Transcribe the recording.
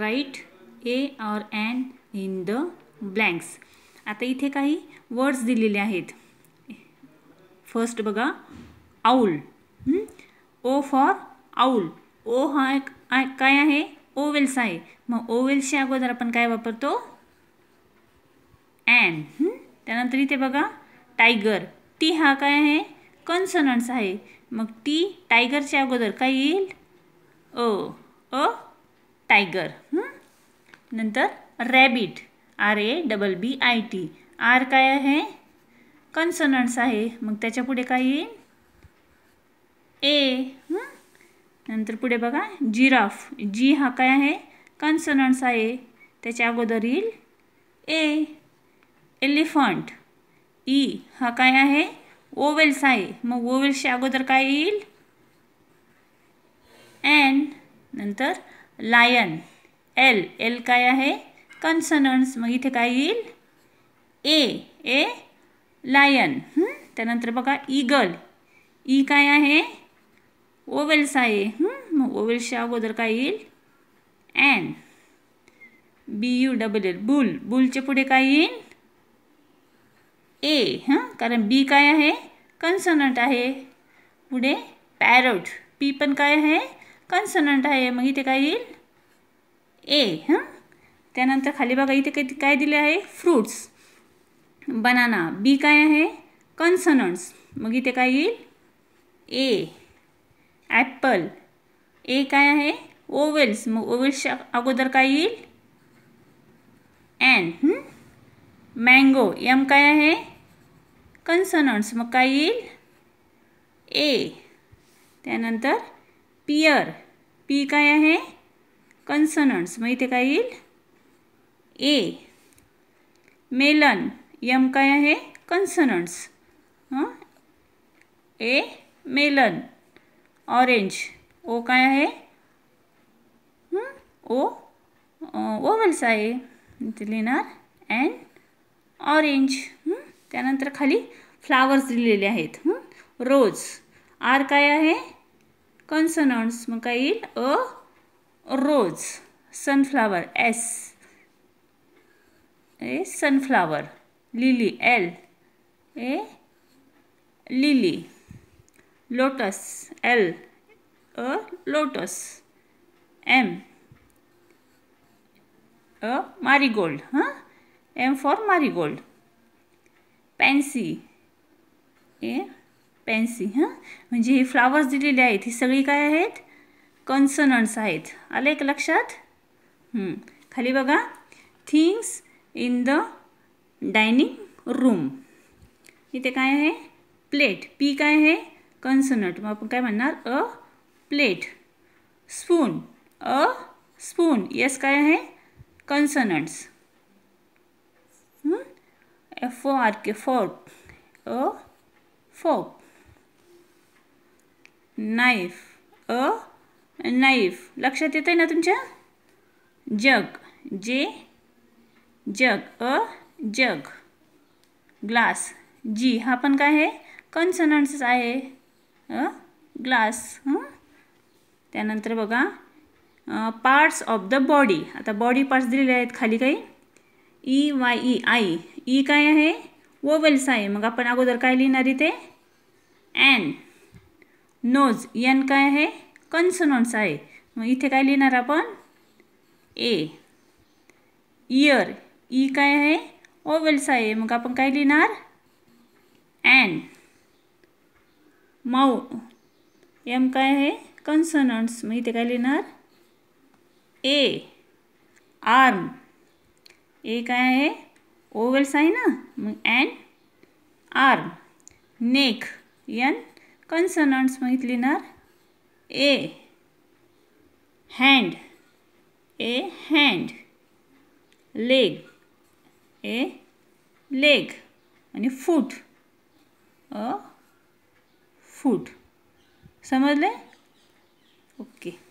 right a or an in the blanks आता इथे काही वर्ड्स दिलेले आहेत फर्स्ट बघा owl O for owl O हा एक काय आहे ओवेल्स आहे मग ओवेल्सच्या अगोदर आपण काय वापरतो ॲन त्यानंतर इथे बघा टायगर टी हा काय आहे कन्सनन्स आहे मग टी टायगरच्या अगोदर काय येईल ओ अ टायगर नंतर rabbit R A double B I T R काय आहे कन्सनंट्स आहे मग त्याच्या पुढे काय येईल ए नंतर पुढे बघा जिराफ जी हा काय आहे कन्सनंट्स आहे त्याच्या अगोदर येईल ए एलिफंट ई हा काय आहे ओवेल्स आहे मग ओवेल्सच्या अगोदर काय येईल एन नंतर लायन एल एल काय आहे कन्सनन्स मग इथे काय येईल ए ए लायन त्यानंतर बघा ईगल ई e काय आहे ओवेल्स आहे मग ओवेल्सच्या अगोदर काय येईल an B U double L bull बुलच्या पुढे काय येईल ए हां कारण बी काय आहे कन्सनंट आहे पुढे पॅरोट पी पण काय आहे कन्सनंट आहे मग इथे काय येईल ए हं त्यानंतर खाली बघा इथे काय काय दिले आहे फ्रूट्स बनाना बी काय आहे कन्सनंट्स मग इथे काय येईल ए ॲपल ए काय आहे ओवेल्स मग ओवेल्सच्या अगोदर काय येईल एन मँगो एम काय आहे कन्सनंट्स मग काय येईल ए त्यानंतर पियर पी काय आहे कन्सनंट्स मग इथे काय येईल ए मेलन यम काय आहे कन्सनंट्स हां ए मेलन ऑरेंज ओ काय आहे ओ ओवल्स आहे इथे लिहिणार अँड ऑरेंज त्यानंतर खाली फ्लावर्स दिलेले आहेत रोज आर काय आहे कॉन्सनंट्स म्हाका येईल a rose sunflower S a sunflower lily L a lily lotus L a lotus M a marigold हाँ M for marigold pansy a pansy हां म्हणजे हे फ्लावर्स दिलेले आहेत ही सगळी काय आहेत कन्सनंट्स आहेत आले एक लक्षात खाली बघा things in the dining room इथे काय आहे प्लेट पी काय आहे कन्सनंट मग आपण काय म्हणणार a plate spoon a spoon yes काय आहे consonants F O R K fork a fork knife a knife लक्षात येतं आहे ना तुमच्या जग जे जग अ जग ग्लास जी हा पण काय आहे कन्सनंट्स आहे अ ग्लास त्यानंतर बघा पार्ट्स ऑफ द बॉडी आता बॉडी पार्ट्स दिलेले आहेत खाली काही E Y E eye E काय आहे ओवेल्स आहे मग आपण अगोदर काय लिहिणार इथे ॲन नोज यन काय आहे कन्सनोन्स आहे मग इथे काय लिहिणार आपण ए इयर ई काय आहे ओवेल्स आहे मग आपण काय लिहिणार एन माऊ एम काय आहे कन्सनन्ट्स मग इथे काय लिहिणार ए आर्म ए काय आहे ओवेल्स आहे ना मग एन आर्म नेक यन कन्सनंट्स मग लिहिणार a hand a hand leg a leg आणि फूट अ फूट समजले ओके